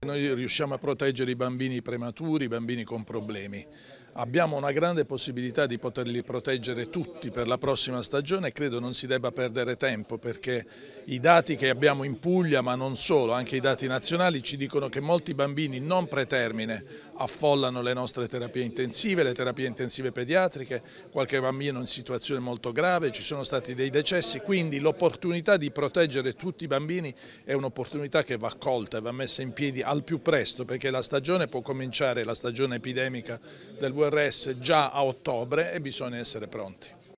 Noi riusciamo a proteggere i bambini prematuri, i bambini con problemi. Abbiamo una grande possibilità di poterli proteggere tutti per la prossima stagione e credo non si debba perdere tempo perché i dati che abbiamo in Puglia, ma non solo, anche i dati nazionali ci dicono che molti bambini non pretermine affollano le nostre terapie intensive, le terapie intensive pediatriche, qualche bambino in situazione molto grave, ci sono stati dei decessi, quindi l'opportunità di proteggere tutti i bambini è un'opportunità che va colta e va messa in piedi al più presto perché la stagione può cominciare, la stagione epidemica del VRS già a ottobre e bisogna essere pronti.